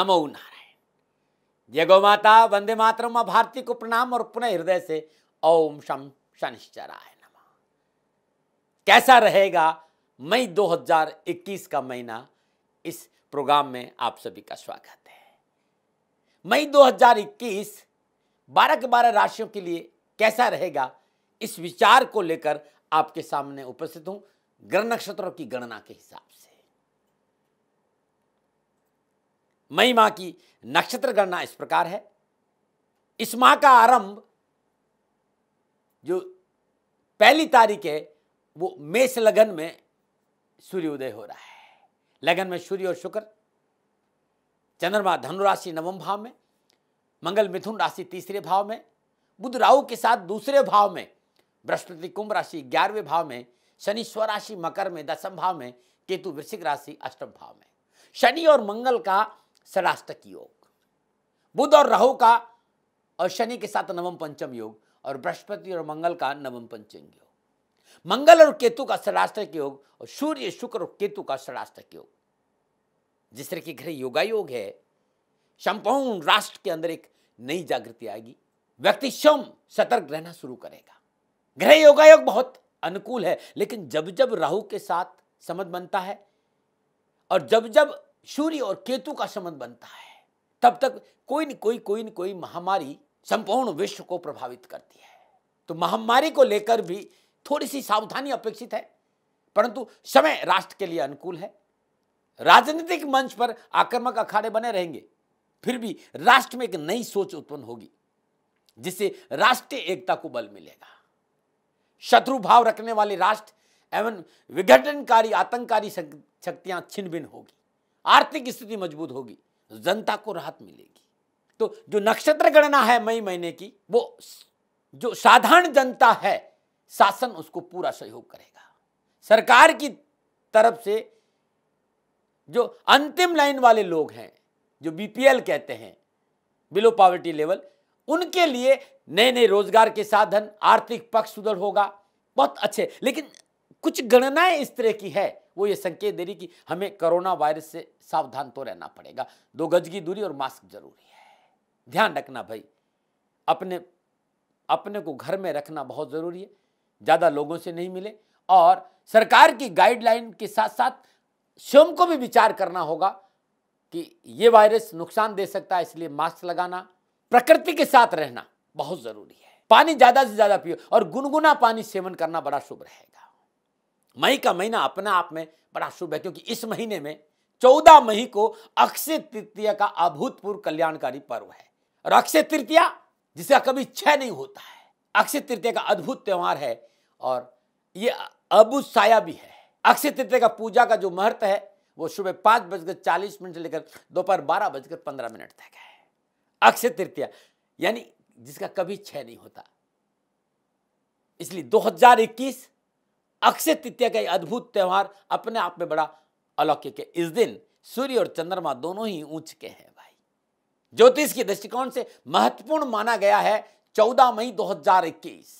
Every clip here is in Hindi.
नमो नारायण जय गौ माता वंदे मातरम माँ भारती को प्रणाम और पुनः हृदय से ओम शम शनिश्चराय नम कैसा रहेगा मई 2021 का महीना इस प्रोग्राम में आप सभी का स्वागत है मई 2021 बारह के बारह राशियों के लिए कैसा रहेगा इस विचार को लेकर आपके सामने उपस्थित हूं ग्रह नक्षत्रों की गणना के हिसाब मई माह की नक्षत्र गणना इस प्रकार है इस माह का आरंभ जो पहली तारीख है वो मेष लगन में सूर्योदय हो रहा है लगन में सूर्य और शुक्र चंद्रमा धनुराशि नवम भाव में मंगल मिथुन राशि तीसरे भाव में बुध राहु के साथ दूसरे भाव में बृहस्पति कुंभ राशि ग्यारहवें भाव में शनि स्वराशि मकर में दसम भाव में केतु वृश्चिक राशि अष्टम भाव में शनि और मंगल का सलास्तक योग बुध और राहु का और शनि के साथ नवम पंचम योग और बृहस्पति और मंगल का नवम पंचम योग मंगल और केतु का षडाष्टक योग और सूर्य शुक्र और केतु का षडाष्टक योग जिस तरह की घर योगा योग है संपूर्ण राष्ट्र के अंदर एक नई जागृति आएगी व्यक्ति स्वयं सतर्क रहना शुरू करेगा ग्रह योगा योग बहुत अनुकूल है लेकिन जब जब राहु के साथ समझ बनता है और जब जब सूर्य और केतु का संबंध बनता है तब तक कोई न कोई कोई न कोई महामारी संपूर्ण विश्व को प्रभावित करती है तो महामारी को लेकर भी थोड़ी सी सावधानी अपेक्षित है परंतु समय राष्ट्र के लिए अनुकूल है राजनीतिक मंच पर आक्रमक अखाड़े बने रहेंगे फिर भी राष्ट्र में एक नई सोच उत्पन्न होगी जिससे राष्ट्रीय एकता को बल मिलेगा शत्रु भाव रखने वाले राष्ट्र एवं विघटनकारी आतंकारी शक्तियां छिन्न भिन्न होगी आर्थिक स्थिति मजबूत होगी जनता को राहत मिलेगी तो जो नक्षत्र गणना है मई महीने की वो जो साधारण जनता है शासन उसको पूरा सहयोग करेगा सरकार की तरफ से जो अंतिम लाइन वाले लोग हैं जो बीपीएल कहते हैं बिलो पॉवर्टी लेवल उनके लिए नए नए रोजगार के साधन आर्थिक पक्ष सुदृढ़ होगा बहुत अच्छे लेकिन कुछ गणनाएं इस तरह की है वो ये संकेत दे रही कि हमें कोरोना वायरस से सावधान तो रहना पड़ेगा दो गज की दूरी और मास्क जरूरी है ध्यान रखना भाई अपने अपने को घर में रखना बहुत ज़रूरी है ज़्यादा लोगों से नहीं मिले और सरकार की गाइडलाइन के साथ साथ स्वयं को भी विचार करना होगा कि ये वायरस नुकसान दे सकता है इसलिए मास्क लगाना प्रकृति के साथ रहना बहुत ज़रूरी है पानी ज़्यादा से ज़्यादा पियो और गुनगुना पानी सेवन करना बड़ा शुभ रहेगा मई का महीना अपने आप में बड़ा शुभ है क्योंकि इस महीने में चौदह मई को अक्षय तृतीया का अभूतपूर्व कल्याणकारी पर्व है और अक्षय तृतीया जिसका कभी क्षय नहीं होता है अक्षय तृतीया का अद्भुत त्यौहार है और ये अबू साया भी है अक्षय तृतीया का पूजा का जो महत्व है वो सुबह पाँच बजकर चालीस मिनट से लेकर दोपहर बारह बजकर पंद्रह मिनट तक है अक्षय तृतीया यानी जिसका कभी क्षय नहीं होता इसलिए 2021 अक्षय तृतीया का अद्भुत त्यौहार अपने आप में बड़ा अलौकिक है इस दिन सूर्य और चंद्रमा दोनों ही ऊंच के हैं भाई ज्योतिष के दृष्टिकोण से महत्वपूर्ण माना गया है 14 मई 2021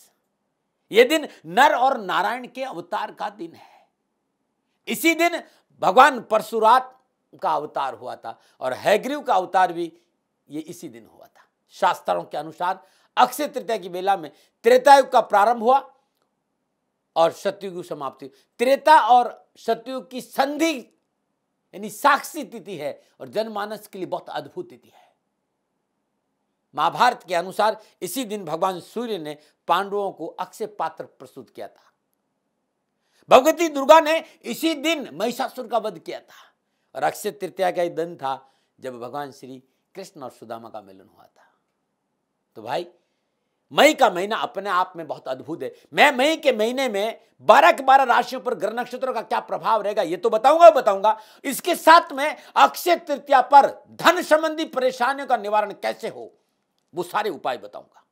यह दिन नर और नारायण के अवतार का दिन है इसी दिन भगवान परशुरात का अवतार हुआ था और हैग्रीव का अवतार भी ये इसी दिन हुआ था शास्त्रों के अनुसार अक्षय तृतीया की बेला में त्रेतायुग का प्रारंभ हुआ और सत्युग की समाप्ति त्रेता और सत्युग की संधि यानी साक्षी तिथि है और जनमानस के लिए बहुत अद्भुत तिथि है महाभारत के अनुसार इसी दिन भगवान सूर्य ने पांडवों को अक्षय पात्र प्रस्तुत किया था भगवती दुर्गा ने इसी दिन महिषासुर का वध किया था और अक्षय तृतीया का दिन था जब भगवान श्री कृष्ण और सुदामा का मिलन हुआ था तो भाई मई का महीना अपने आप में बहुत अद्भुत है मैं मई के महीने में बारह के बारह राशियों पर ग्रह नक्षत्रों का क्या प्रभाव रहेगा ये तो बताऊंगा बताऊंगा इसके साथ में अक्षय तृतीया पर धन संबंधी परेशानियों का निवारण कैसे हो वो सारे उपाय बताऊंगा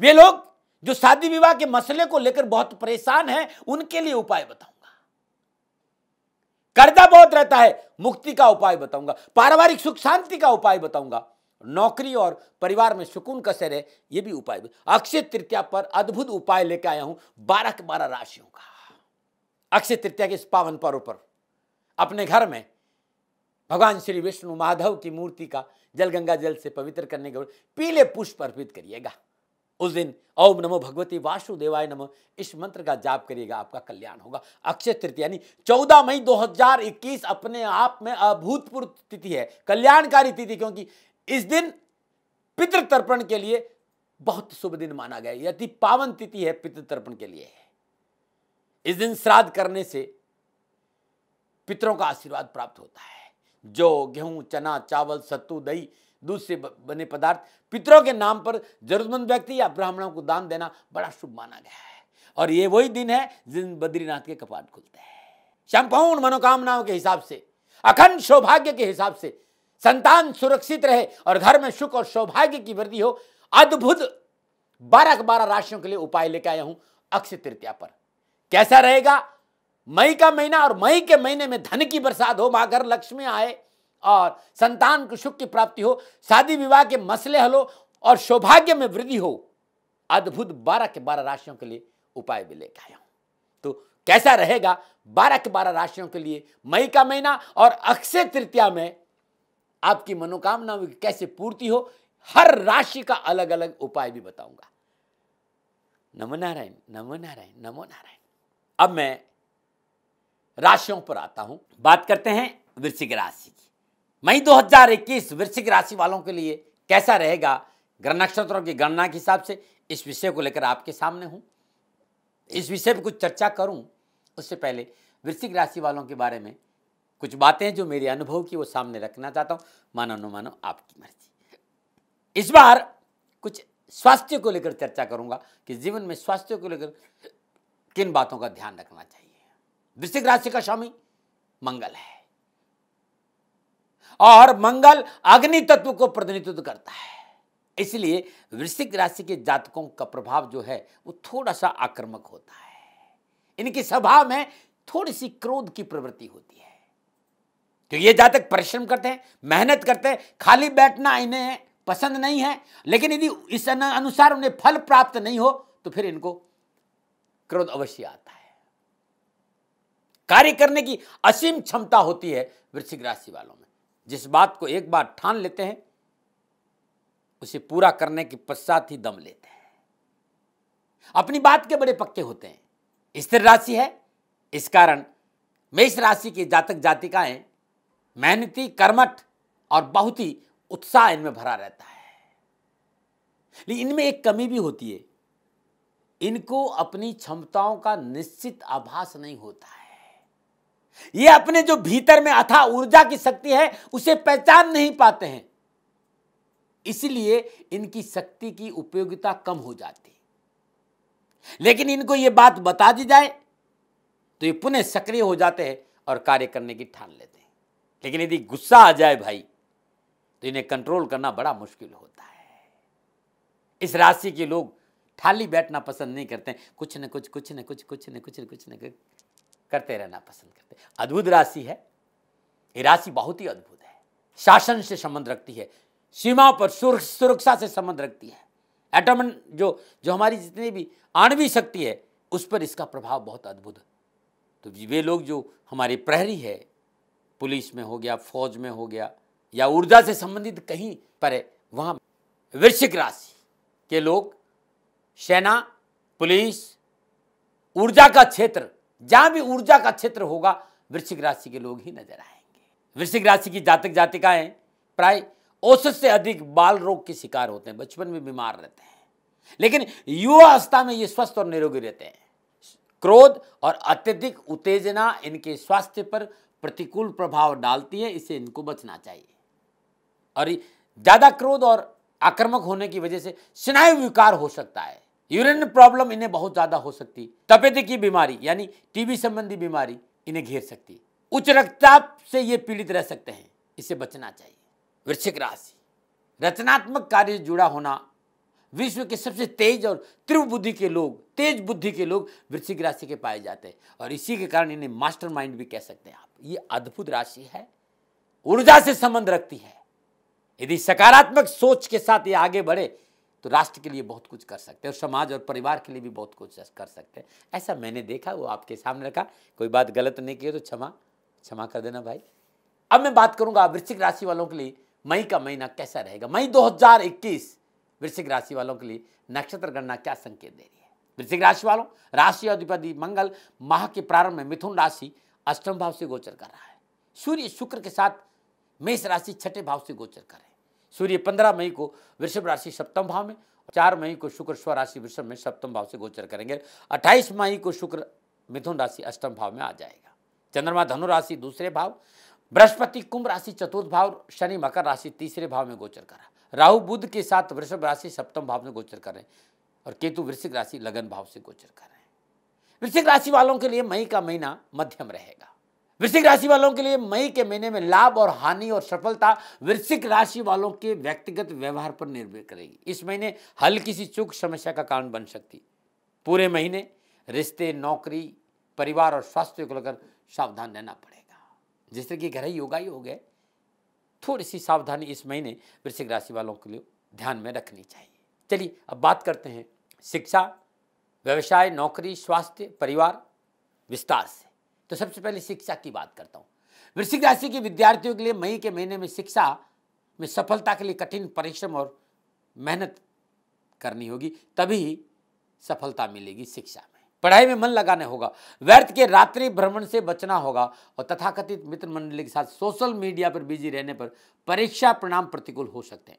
वे लोग जो शादी विवाह के मसले को लेकर बहुत परेशान हैं उनके लिए उपाय बताऊंगा कर्जा बहुत रहता है मुक्ति का उपाय बताऊंगा पारिवारिक सुख शांति का उपाय बताऊंगा नौकरी और परिवार में सुकून कसर है ये भी उपाय अक्षय तृतीया पर अद्भुत उपाय लेके आया हूं बारह के बारह राशियों का अक्षय तृतीया के इस पावन पर्व पर अपने घर में भगवान श्री विष्णु माधव की मूर्ति का जल गंगा जल से पवित्र करने के पीले पुष्प अर्पित करिएगा उस दिन ओम नमो भगवती वासुदेवाय नमो इस मंत्र का जाप करिएगा आपका कल्याण होगा अक्षय तृतीय यानी चौदह मई 2021 अपने आप में अभूतपूर्व तिथि है कल्याणकारी तिथि क्योंकि इस दिन पितृ तर्पण के लिए बहुत शुभ दिन माना गया यदि पावन तिथि है पितृ तर्पण के लिए इस दिन श्राद्ध करने से पितरों का आशीर्वाद प्राप्त होता है जो गेहूं चना चावल सत्तू दही दूध से बने पदार्थ पितरों के नाम पर जरूरतमंद व्यक्ति या ब्राह्मणों को दान देना बड़ा शुभ माना गया है और ये वही दिन है जिन बद्रीनाथ के कपाट खुलते हैं संपूर्ण मनोकामनाओं के हिसाब से अखंड सौभाग्य के हिसाब से संतान सुरक्षित रहे और घर में सुख और सौभाग्य की वृद्धि हो अद्भुत बारह बारह राशियों के लिए उपाय लेकर आया हूं अक्षय तृतीया पर कैसा रहेगा मई का महीना और मई के महीने में धन की बरसात हो माँ घर लक्ष्मी आए और संतान को सुख की प्राप्ति हो शादी विवाह के मसले हलो और सौभाग्य में वृद्धि हो अद्भुत बारह के बारह राशियों के लिए उपाय भी लेकर आया हूं तो कैसा रहेगा बारह के बारह राशियों के लिए मई का महीना और अक्षय तृतीया में आपकी मनोकामना कैसे पूर्ति हो हर राशि का अलग अलग उपाय भी बताऊंगा नमो नारायण नमो नारायण नमो नारायण अब मैं राशियों पर आता हूं बात करते हैं वृश्चिक राशि की मई 2021 वृश्चिक राशि वालों के लिए कैसा रहेगा ग्रह नक्षत्रों की गणना के हिसाब से इस विषय को लेकर आपके सामने हूं इस विषय पर कुछ चर्चा करूं उससे पहले वृश्चिक राशि वालों के बारे में कुछ बातें जो मेरे अनुभव की वो सामने रखना चाहता हूँ मानो न मानो आपकी मर्जी इस बार कुछ स्वास्थ्य को लेकर चर्चा करूंगा कि जीवन में स्वास्थ्य को लेकर किन बातों का ध्यान रखना चाहिए वृश्चिक राशि का स्वामी मंगल है और मंगल अग्नि तत्व को प्रतिनिधित्व करता है इसलिए वृश्चिक राशि के जातकों का प्रभाव जो है वो थोड़ा सा आक्रमक होता है इनकी स्वभाव में थोड़ी सी क्रोध की प्रवृत्ति होती है क्योंकि ये जातक परिश्रम करते हैं मेहनत करते हैं खाली बैठना इन्हें पसंद नहीं है लेकिन यदि इस अनुसार उन्हें फल प्राप्त नहीं हो तो फिर इनको क्रोध अवश्य आता है कार्य करने की असीम क्षमता होती है वृश्चिक राशि वालों में जिस बात को एक बार ठान लेते हैं उसे पूरा करने के पश्चात ही दम लेते हैं अपनी बात के बड़े पक्के होते हैं स्थिर राशि है इस कारण मेष राशि के जातक जातिकाएं मेहनती कर्मठ और बहुत ही उत्साह इनमें भरा रहता है लेकिन इनमें एक कमी भी होती है इनको अपनी क्षमताओं का निश्चित आभास नहीं होता है ये अपने जो भीतर में अथा ऊर्जा की शक्ति है उसे पहचान नहीं पाते हैं इसलिए इनकी शक्ति की उपयोगिता कम हो जाती लेकिन इनको यह बात बता दी जाए तो ये पुनः सक्रिय हो जाते हैं और कार्य करने की ठान लेते हैं लेकिन यदि गुस्सा आ जाए भाई तो इन्हें कंट्रोल करना बड़ा मुश्किल होता है इस राशि के लोग थाली बैठना पसंद नहीं करते कुछ न कुछ कुछ न कुछ कुछ न कुछ न कुछ न करते रहना पसंद करते अद्भुत राशि है ये राशि बहुत ही अद्भुत है शासन से संबंध रखती है सीमा पर सुरक्षा से संबंध रखती है एटम जो जो हमारी जितनी भी आणवी शक्ति है उस पर इसका प्रभाव बहुत अद्भुत तो वे लोग जो हमारे प्रहरी है पुलिस में हो गया फौज में हो गया या ऊर्जा से संबंधित कहीं पर है वहाँ वृश्चिक राशि के लोग सेना पुलिस ऊर्जा का क्षेत्र जहाँ भी ऊर्जा का क्षेत्र होगा वृश्चिक राशि के लोग ही नजर आएंगे वृश्चिक राशि की जातक जातिकाएं प्राय औसत से अधिक बाल रोग के शिकार होते हैं बचपन में बीमार रहते हैं लेकिन युवा अवस्था में ये स्वस्थ और निरोगी रहते हैं क्रोध और अत्यधिक उत्तेजना इनके स्वास्थ्य पर प्रतिकूल प्रभाव डालती है इसे इनको बचना चाहिए और ज़्यादा क्रोध और आक्रामक होने की वजह से स्नायु विकार हो सकता है यूरिन प्रॉब्लम इन्हें बहुत ज़्यादा हो सकती तपेते की बीमारी यानी टीबी संबंधी बीमारी इन्हें घेर सकती उच्च रक्तचाप से ये पीड़ित रह सकते हैं इसे बचना चाहिए वृश्चिक राशि रचनात्मक कार्य जुड़ा होना विश्व के सबसे तेज और तीव्र बुद्धि के लोग तेज बुद्धि के लोग वृश्चिक राशि के पाए जाते हैं और इसी के कारण इन्हें मास्टर माइंड भी कह सकते हैं आप ये अद्भुत राशि है ऊर्जा से संबंध रखती है यदि सकारात्मक सोच के साथ ये आगे बढ़े तो राष्ट्र के लिए बहुत कुछ कर सकते हैं और समाज और परिवार के लिए भी बहुत कुछ कर सकते हैं ऐसा मैंने देखा वो आपके सामने रखा कोई बात गलत नहीं की तो क्षमा क्षमा कर देना भाई अब मैं बात करूंगा वृश्चिक राशि वालों के लिए मई का महीना कैसा रहेगा मई 2021 वृश्चिक राशि वालों के लिए नक्षत्र गणना क्या संकेत दे रही है वृश्चिक राशि वालों राशि अधिपति मंगल माह के प्रारंभ में मिथुन राशि अष्टम भाव से गोचर कर रहा है सूर्य शुक्र के साथ मेष राशि छठे भाव से गोचर कर रहे सूर्य पंद्रह मई को वृषभ राशि सप्तम भाव में चार मई को शुक्र स्व राशि वृषभ में सप्तम भाव से गोचर करेंगे अट्ठाईस मई को शुक्र मिथुन राशि अष्टम भाव में आ जाएगा चंद्रमा धनु राशि दूसरे भाव बृहस्पति कुंभ राशि चतुर्थ भाव शनि मकर राशि तीसरे भाव में गोचर कर रहा राहु बुद्ध के साथ वृषभ राशि सप्तम भाव में गोचर कर रहे हैं और केतु वृश्चिक राशि लगन भाव से गोचर कर रहे हैं वृश्चिक राशि वालों के लिए मई का महीना मध्यम रहेगा वृश्चिक राशि वालों के लिए मई के महीने में लाभ और हानि और सफलता वृश्चिक राशि वालों के व्यक्तिगत व्यवहार पर निर्भर करेगी इस महीने हल्की सी चूक समस्या का कारण बन सकती पूरे महीने रिश्ते नौकरी परिवार और स्वास्थ्य को लेकर सावधान रहना पड़ेगा जिस तरह की गहराई योगा ही हो गए थोड़ी सी सावधानी इस महीने वृश्चिक राशि वालों के लिए ध्यान में रखनी चाहिए चलिए अब बात करते हैं शिक्षा व्यवसाय नौकरी स्वास्थ्य परिवार विस्तार से तो सबसे पहले शिक्षा की बात करता हूँ वृश्चिक राशि के विद्यार्थियों के लिए मई के महीने में शिक्षा में सफलता के लिए कठिन परिश्रम और मेहनत करनी होगी तभी सफलता मिलेगी शिक्षा में पढ़ाई में मन लगाने होगा व्यर्थ के रात्रि भ्रमण से बचना होगा और तथाकथित मित्र मंडली के साथ सोशल मीडिया पर बिजी रहने पर परीक्षा परिणाम प्रतिकूल हो सकते हैं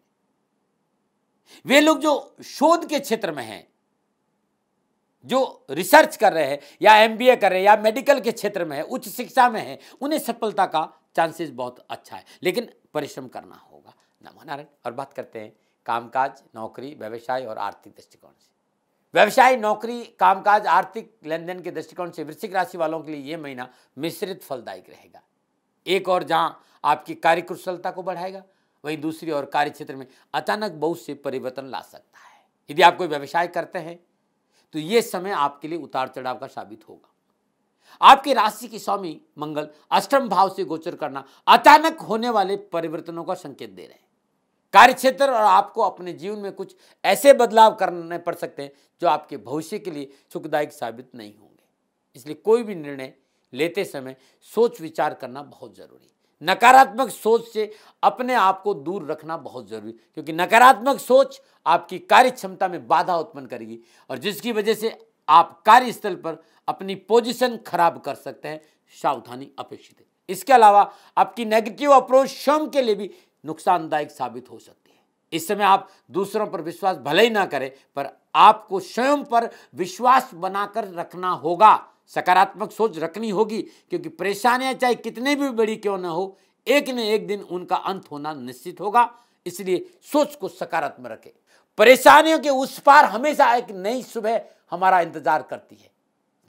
वे लोग जो शोध के क्षेत्र में हैं जो रिसर्च कर रहे हैं या एमबीए कर रहे हैं या मेडिकल के क्षेत्र में है उच्च शिक्षा में है उन्हें सफलता का चांसेस बहुत अच्छा है लेकिन परिश्रम करना होगा नमो नारायण और बात करते हैं कामकाज नौकरी व्यवसाय और आर्थिक दृष्टिकोण से व्यवसाय नौकरी कामकाज आर्थिक लेन देन के दृष्टिकोण से वृश्चिक राशि वालों के लिए यह महीना मिश्रित फलदायक रहेगा एक और जहां आपकी कार्यकुशलता को बढ़ाएगा वहीं दूसरी ओर कार्य क्षेत्र में अचानक बहुत से परिवर्तन ला सकता है यदि आप कोई व्यवसाय करते हैं तो ये समय आपके लिए उतार चढ़ाव का साबित होगा आपकी राशि के स्वामी मंगल अष्टम भाव से गोचर करना अचानक होने वाले परिवर्तनों का संकेत दे रहे हैं कार्य क्षेत्र और आपको अपने जीवन में कुछ ऐसे बदलाव करने पड़ सकते हैं जो आपके भविष्य के लिए सुखदायक साबित नहीं होंगे इसलिए कोई भी निर्णय लेते समय सोच विचार करना बहुत ज़रूरी नकारात्मक सोच से अपने आप को दूर रखना बहुत ज़रूरी क्योंकि नकारात्मक सोच आपकी कार्य क्षमता में बाधा उत्पन्न करेगी और जिसकी वजह से आप कार्यस्थल पर अपनी पोजीशन खराब कर सकते हैं सावधानी अपेक्षित है इसके अलावा आपकी नेगेटिव अप्रोच स्वयं के लिए भी नुकसानदायक साबित हो सकती है इस समय आप दूसरों पर विश्वास भले ही ना करें पर आपको स्वयं पर विश्वास बनाकर रखना होगा सकारात्मक सोच रखनी होगी क्योंकि परेशानियां चाहे कितने भी बड़ी क्यों ना हो एक न एक दिन उनका अंत होना निश्चित होगा इसलिए सोच को सकारात्मक रखें परेशानियों के उस पार हमेशा एक नई सुबह हमारा इंतजार करती है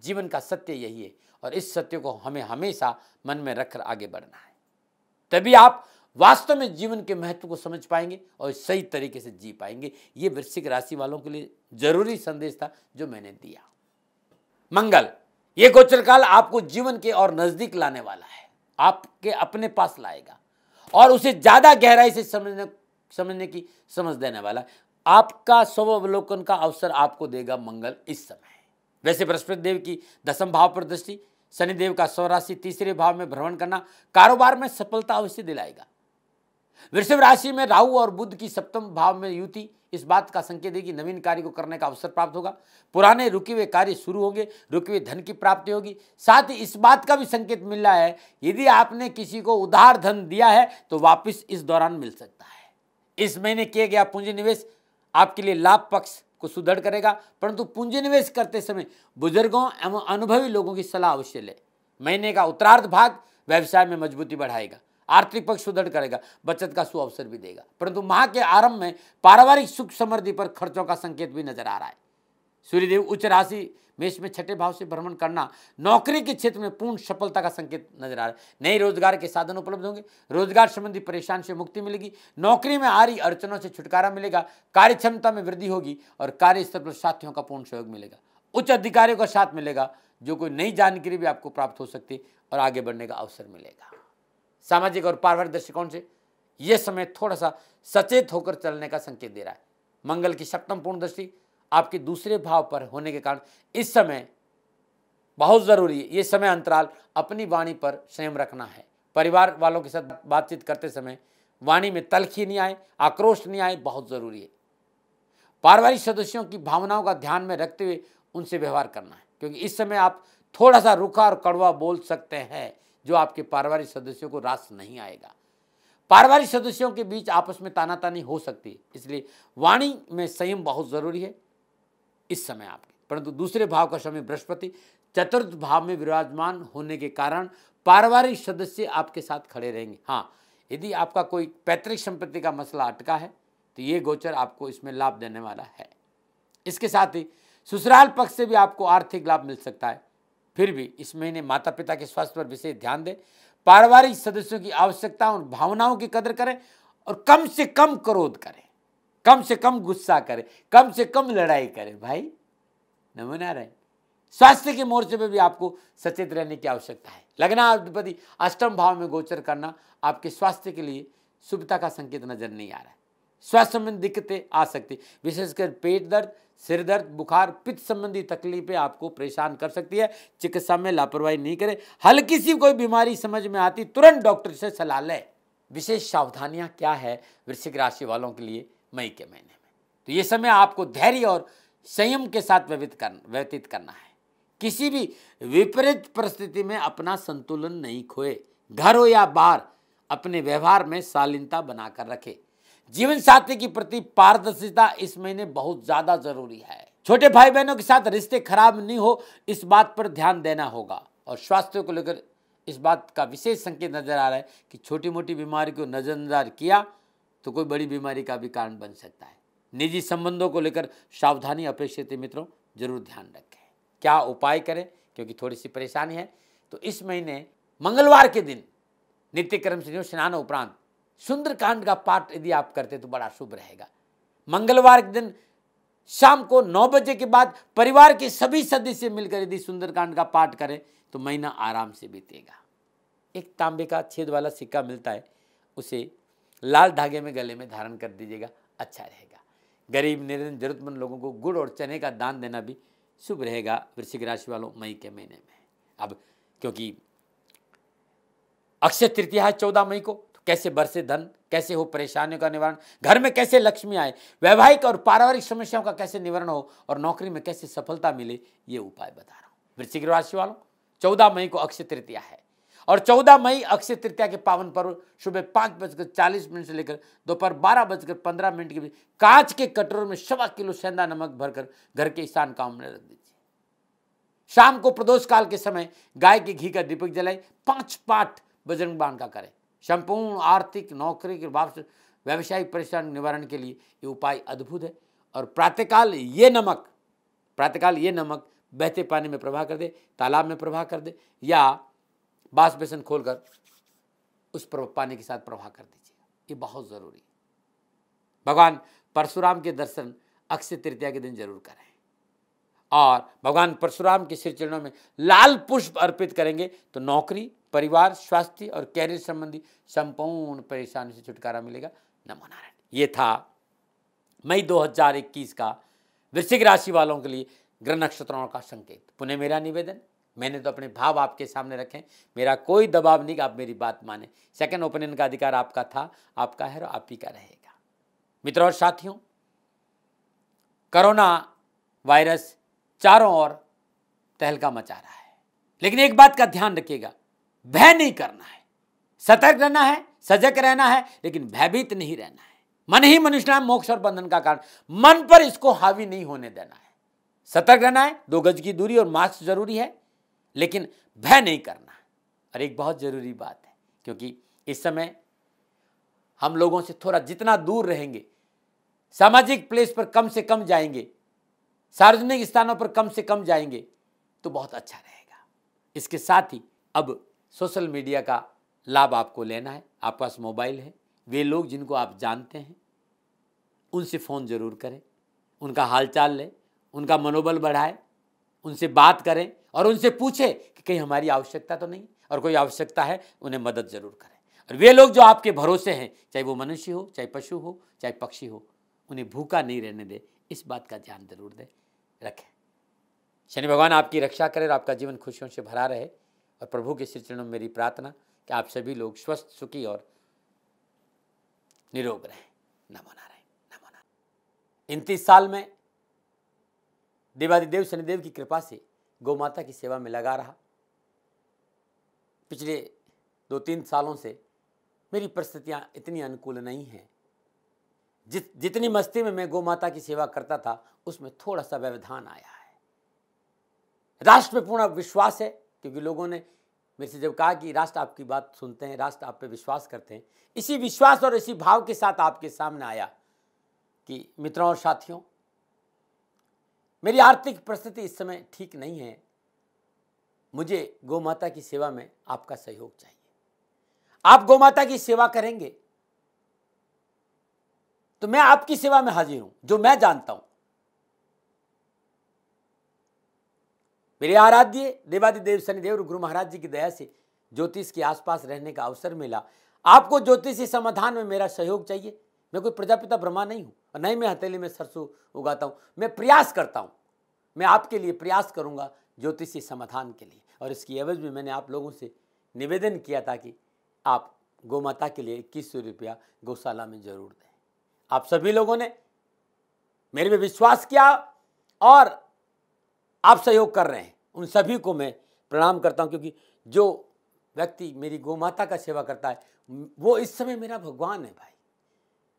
जीवन का सत्य यही है और इस सत्य को हमें हमेशा मन में रखकर आगे बढ़ना है तभी आप वास्तव में जीवन के महत्व को समझ पाएंगे और सही तरीके से जी पाएंगे ये वृश्चिक राशि वालों के लिए जरूरी संदेश था जो मैंने दिया मंगल ये गोचर काल आपको जीवन के और नज़दीक लाने वाला है आपके अपने पास लाएगा और उसे ज़्यादा गहराई से समझने समझने की समझ देने वाला आपका स्वावलोकन का अवसर आपको देगा मंगल इस समय वैसे बृहस्पति देव की दसम भाव पर दृष्टि शनिदेव का स्वराशि तीसरे भाव में भ्रमण करना कारोबार में सफलता अवश्य दिलाएगा वृषभ राशि में राहु और बुद्ध की सप्तम भाव में युति इस बात का संकेत है कि नवीन कार्य को करने का अवसर प्राप्त होगा पुराने रुके हुए कार्य शुरू होंगे रुके हुए धन की प्राप्ति होगी साथ ही इस बात का भी संकेत मिल रहा है यदि आपने किसी को उधार धन दिया है तो वापस इस दौरान मिल सकता है इस महीने किया गया पूंजी निवेश आपके लिए लाभ पक्ष को सुदृढ़ करेगा परंतु पूंजी निवेश करते समय बुजुर्गों एवं अनुभवी लोगों की सलाह अवश्य लें महीने का उत्तरार्ध भाग व्यवसाय में मजबूती बढ़ाएगा आर्थिक पक्ष सुदृढ़ करेगा बचत का सुअवसर भी देगा परंतु माह के आरंभ में पारिवारिक सुख समृद्धि पर खर्चों का संकेत भी नजर आ रहा है सूर्यदेव उच्च राशि मेष में छठे भाव से भ्रमण करना नौकरी के क्षेत्र में पूर्ण सफलता का संकेत नजर आ रहा है नए रोजगार के साधन उपलब्ध होंगे रोजगार संबंधी परेशान से मुक्ति मिलेगी नौकरी में आ रही अड़चनों से छुटकारा मिलेगा कार्य क्षमता में वृद्धि होगी और कार्यस्थल पर साथियों का पूर्ण सहयोग मिलेगा उच्च अधिकारियों का साथ मिलेगा जो कोई नई जानकारी भी आपको प्राप्त हो सकती और आगे बढ़ने का अवसर मिलेगा सामाजिक और पारिवारिक दृष्टिकोण से यह समय थोड़ा सा सचेत होकर चलने का संकेत दे रहा है मंगल की सप्तम पूर्ण दृष्टि आपके दूसरे भाव पर होने के कारण इस समय बहुत ज़रूरी है ये समय अंतराल अपनी वाणी पर संयम रखना है परिवार वालों के साथ बातचीत करते समय वाणी में तलखी नहीं आए आक्रोश नहीं आए बहुत ज़रूरी है पारिवारिक सदस्यों की भावनाओं का ध्यान में रखते हुए उनसे व्यवहार करना है क्योंकि इस समय आप थोड़ा सा रुखा और कड़वा बोल सकते हैं जो आपके पारिवारिक सदस्यों को रास नहीं आएगा पारिवारिक सदस्यों के बीच आपस में तानातानी हो सकती है इसलिए वाणी में संयम बहुत ज़रूरी है इस समय आपके परंतु दूसरे भाव का समय बृहस्पति चतुर्थ भाव में विराजमान होने के कारण पारिवारिक सदस्य आपके साथ खड़े रहेंगे हाँ यदि आपका कोई पैतृक संपत्ति का मसला अटका है तो ये गोचर आपको इसमें लाभ देने वाला है इसके साथ ही ससुराल पक्ष से भी आपको आर्थिक लाभ मिल सकता है फिर भी इस महीने माता पिता के स्वास्थ्य पर विशेष ध्यान दें पारिवारिक सदस्यों की आवश्यकता और भावनाओं की कदर करें और कम से कम क्रोध करें कम से कम गुस्सा करें कम से कम लड़ाई करें भाई नमूना रहे स्वास्थ्य के मोर्चे पर भी आपको सचेत रहने की आवश्यकता है लगना अधिपति अष्टम भाव में गोचर करना आपके स्वास्थ्य के लिए शुभता का संकेत नजर नहीं आ रहा है स्वास्थ्य संबंधी दिक्कतें आ सकती विशेषकर पेट दर्द सिर दर्द बुखार पित्त संबंधी तकलीफें आपको परेशान कर सकती है चिकित्सा में लापरवाही नहीं करें हल्की सी कोई बीमारी समझ में आती तुरंत डॉक्टर से सलाह लें विशेष सावधानियां क्या है वृश्चिक राशि वालों के लिए मई के महीने में तो ये समय आपको धैर्य और संयम के साथ व्यतीत करना व्यतीत करना है किसी भी विपरीत परिस्थिति में अपना संतुलन नहीं खोए घर हो या बाहर अपने व्यवहार में शालीनता बनाकर रखें जीवन साथी के प्रति पारदर्शिता इस महीने बहुत ज़्यादा जरूरी है छोटे भाई बहनों के साथ रिश्ते खराब नहीं हो इस बात पर ध्यान देना होगा और स्वास्थ्य को लेकर इस बात का विशेष संकेत नज़र आ रहा है कि छोटी मोटी बीमारी को नज़रअंदाज किया तो कोई बड़ी बीमारी का भी कारण बन सकता है निजी संबंधों को लेकर सावधानी अपेक्षित मित्रों जरूर ध्यान रखें क्या उपाय करें क्योंकि थोड़ी सी परेशानी है तो इस महीने मंगलवार के दिन नित्य कर्म से स्नान उपरांत सुंदरकांड का पाठ यदि आप करते तो बड़ा शुभ रहेगा मंगलवार के दिन शाम को नौ बजे के बाद परिवार के सभी सदस्य मिलकर यदि सुंदरकांड का पाठ करें तो महीना आराम से बीतेगा एक तांबे का छेद वाला सिक्का मिलता है उसे लाल धागे में गले में धारण कर दीजिएगा अच्छा रहेगा गरीब निर्धन जरूरतमंद लोगों को गुड़ और चने का दान देना भी शुभ रहेगा वृश्चिक राशि वालों मई के महीने में अब क्योंकि अक्षय तृतीया है चौदह मई को कैसे बरसे धन कैसे हो परेशानियों का निवारण घर में कैसे लक्ष्मी आए वैवाहिक और पारिवारिक समस्याओं का कैसे निवारण हो और नौकरी में कैसे सफलता मिले ये उपाय बता रहा हूँ वृश्चिक राशि वालों चौदह मई को अक्षय तृतीया है और 14 मई अक्षय तृतीया के पावन पर्व सुबह पाँच बजकर चालीस मिनट से लेकर दोपहर बारह बजकर पंद्रह मिनट के बीच कांच के कटोर में सवा किलो सेंधा नमक भरकर घर के ईशान काम में रख दीजिए शाम को प्रदोष काल के समय गाय के घी का दीपक जलाएं पांच पाठ बजरंग बाण का करें संपूर्ण आर्थिक नौकरी के वापस व्यावसायिक परेशान निवारण के लिए ये उपाय अद्भुत है और प्रातःकाल ये नमक प्रातःकाल ये नमक बहते पानी में प्रवाह कर दे तालाब में प्रवाह कर दे या बास बेसन खोल कर उस पानी के साथ प्रवाह कर दीजिए ये बहुत ज़रूरी है भगवान परशुराम के दर्शन अक्षय तृतीया के दिन जरूर करें और भगवान परशुराम के श्री चरणों में लाल पुष्प अर्पित करेंगे तो नौकरी परिवार स्वास्थ्य और कैरियर संबंधी संपूर्ण परेशानी से छुटकारा मिलेगा नमो नारायण ये था मई 2021 का वृश्चिक राशि वालों के लिए ग्रह नक्षत्रों का संकेत पुनः मेरा निवेदन मैंने तो अपने भाव आपके सामने रखे मेरा कोई दबाव नहीं कि आप मेरी बात माने सेकंड ओपिनियन का अधिकार आपका था आपका है और आप ही का रहेगा मित्रों और साथियों कोरोना वायरस चारों ओर तहलका मचा रहा है लेकिन एक बात का ध्यान रखिएगा भय नहीं करना है सतर्क रहना है सजग रहना है लेकिन भयभीत नहीं रहना है मन ही मनुष्य मोक्ष और बंधन का कारण मन पर इसको हावी नहीं होने देना है सतर्क रहना है दो गज की दूरी और मास्क जरूरी है लेकिन भय नहीं करना है और एक बहुत जरूरी बात है क्योंकि इस समय हम लोगों से थोड़ा जितना दूर रहेंगे सामाजिक प्लेस पर कम से कम जाएंगे सार्वजनिक स्थानों पर कम से कम जाएंगे तो बहुत अच्छा रहेगा इसके साथ ही अब सोशल मीडिया का लाभ आपको लेना है आपके पास मोबाइल है वे लोग जिनको आप जानते हैं उनसे फ़ोन ज़रूर करें उनका हालचाल लें उनका मनोबल बढ़ाएं उनसे बात करें और उनसे पूछें कि कहीं हमारी आवश्यकता तो नहीं और कोई आवश्यकता है उन्हें मदद ज़रूर करें और वे लोग जो आपके भरोसे हैं चाहे वो मनुष्य हो चाहे पशु हो चाहे पक्षी हो उन्हें भूखा नहीं रहने दें इस बात का ध्यान जरूर दें रखें शनि भगवान आपकी रक्षा करें और आपका जीवन खुशियों से भरा रहे और प्रभु के श्री चरणों में मेरी प्रार्थना कि आप सभी लोग स्वस्थ सुखी और निरोग रहें नमो नारायण नमो नारायण इन तीस साल में देवादिदेव शनिदेव की कृपा से गौ माता की सेवा में लगा रहा पिछले दो तीन सालों से मेरी परिस्थितियाँ इतनी अनुकूल नहीं हैं जित जितनी मस्ती में मैं गौ माता की सेवा करता था उसमें थोड़ा सा व्यवधान आया है राष्ट्र में पूर्ण विश्वास है क्योंकि लोगों ने मेरे से जब कहा कि राष्ट्र आपकी बात सुनते हैं राष्ट्र आप पे विश्वास करते हैं इसी विश्वास और इसी भाव के साथ आपके सामने आया कि मित्रों और साथियों मेरी आर्थिक परिस्थिति इस समय ठीक नहीं है मुझे गौ माता की सेवा में आपका सहयोग चाहिए आप गौ माता की सेवा करेंगे तो मैं आपकी सेवा में हाजिर हूं जो मैं जानता हूं मेरे आराध्य देवादि देव शनिदेव गुरु महाराज जी की दया से ज्योतिष के आसपास रहने का अवसर मिला आपको ज्योतिषी समाधान में मेरा सहयोग चाहिए मैं कोई प्रजापिता ब्रह्मा नहीं हूँ और नहीं मैं हथेली में सरसों उगाता हूँ मैं प्रयास करता हूँ मैं आपके लिए प्रयास करूंगा ज्योतिषी समाधान के लिए और इसकी एवज में मैंने आप लोगों से निवेदन किया था कि आप गौ माता के लिए इक्कीस सौ रुपया गौशाला में जरूर दें आप सभी लोगों ने मेरे में विश्वास किया और आप सहयोग कर रहे हैं उन सभी को मैं प्रणाम करता हूँ क्योंकि जो व्यक्ति मेरी गौ माता का सेवा करता है वो इस समय मेरा भगवान है भाई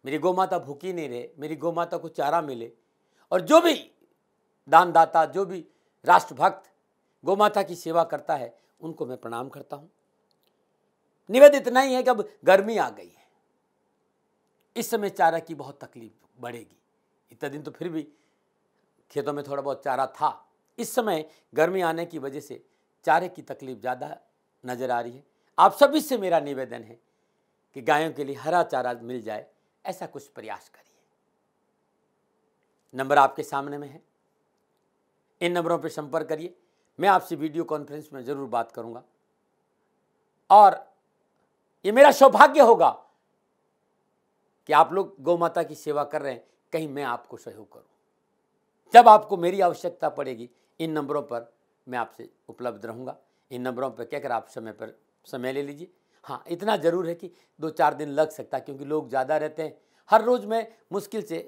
मेरी गौ माता भूखी नहीं रहे मेरी गौ माता को चारा मिले और जो भी दानदाता जो भी राष्ट्रभक्त गौ माता की सेवा करता है उनको मैं प्रणाम करता हूँ निवेद इतना ही है कि अब गर्मी आ गई है इस समय चारा की बहुत तकलीफ बढ़ेगी इतना दिन तो फिर भी खेतों में थोड़ा बहुत चारा था इस समय गर्मी आने की वजह से चारे की तकलीफ ज़्यादा नज़र आ रही है आप सभी से मेरा निवेदन है कि गायों के लिए हरा चारा मिल जाए ऐसा कुछ प्रयास करिए नंबर आपके सामने में है इन नंबरों पर संपर्क करिए मैं आपसे वीडियो कॉन्फ्रेंस में ज़रूर बात करूँगा और ये मेरा सौभाग्य होगा कि आप लोग गौ माता की सेवा कर रहे हैं कहीं मैं आपको सहयोग करूं जब आपको मेरी आवश्यकता पड़ेगी इन नंबरों पर मैं आपसे उपलब्ध रहूँगा इन नंबरों पर कहकर आप समय पर समय ले लीजिए हाँ इतना ज़रूर है कि दो चार दिन लग सकता है क्योंकि लोग ज़्यादा रहते हैं हर रोज़ मैं मुश्किल से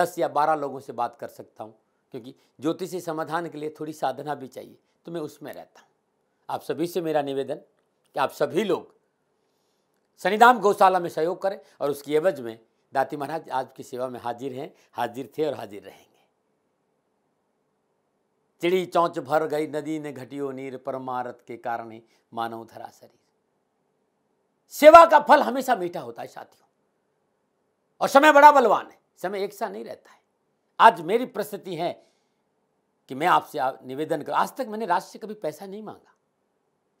दस या बारह लोगों से बात कर सकता हूँ क्योंकि ज्योतिषी समाधान के लिए थोड़ी साधना भी चाहिए तो मैं उसमें रहता हूँ आप सभी से मेरा निवेदन कि आप सभी लोग सनिधाम गौशाला में सहयोग करें और उसकी एवज में दाती महाराज आज की सेवा में हाजिर हैं हाजिर थे और हाजिर रहेंगे चिड़ी चौंच भर गई नदी ने घटियो नीर परमारत के कारण ही मानव धरा शरीर सेवा का फल हमेशा मीठा होता है साथियों और समय बड़ा बलवान है समय एक सा नहीं रहता है आज मेरी परिस्थिति है कि मैं आपसे निवेदन करूं आज तक मैंने राष्ट्र से कभी पैसा नहीं मांगा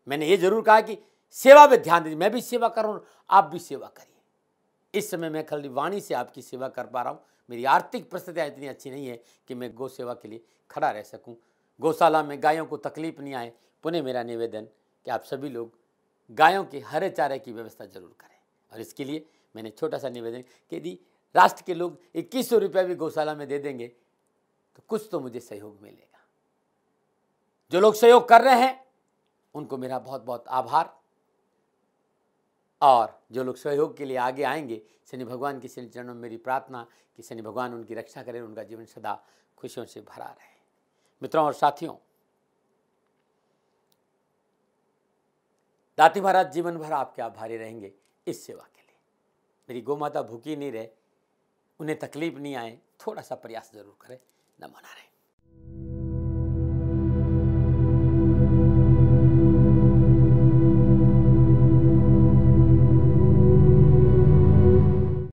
मैंने ये जरूर कहा कि सेवा पे ध्यान दीजिए मैं भी सेवा कर रहा हूँ आप भी सेवा करिए इस समय मैं खाली वाणी से आपकी सेवा कर पा रहा हूँ मेरी आर्थिक परिस्थितियाँ इतनी अच्छी नहीं है कि मैं गौ सेवा के लिए खड़ा रह सकूँ गौशाला में गायों को तकलीफ नहीं आए पुनः मेरा निवेदन कि आप सभी लोग गायों के हरे चारे की व्यवस्था जरूर करें और इसके लिए मैंने छोटा सा निवेदन कि यदि राष्ट्र के लोग इक्कीस सौ रुपया भी गौशाला में दे देंगे तो कुछ तो मुझे सहयोग मिलेगा जो लोग सहयोग कर रहे हैं उनको मेरा बहुत बहुत आभार और जो लोग सहयोग के लिए आगे आएंगे शनि भगवान के शनि चरणों में मेरी प्रार्थना कि शनि भगवान उनकी रक्षा करें उनका जीवन सदा खुशियों से भरा रहे मित्रों और साथियों दाती महाराज जीवन भर आपके आभारी रहेंगे इस सेवा के लिए मेरी गौ माता भूखी नहीं रहे उन्हें तकलीफ नहीं आए थोड़ा सा प्रयास जरूर करें न मना रहे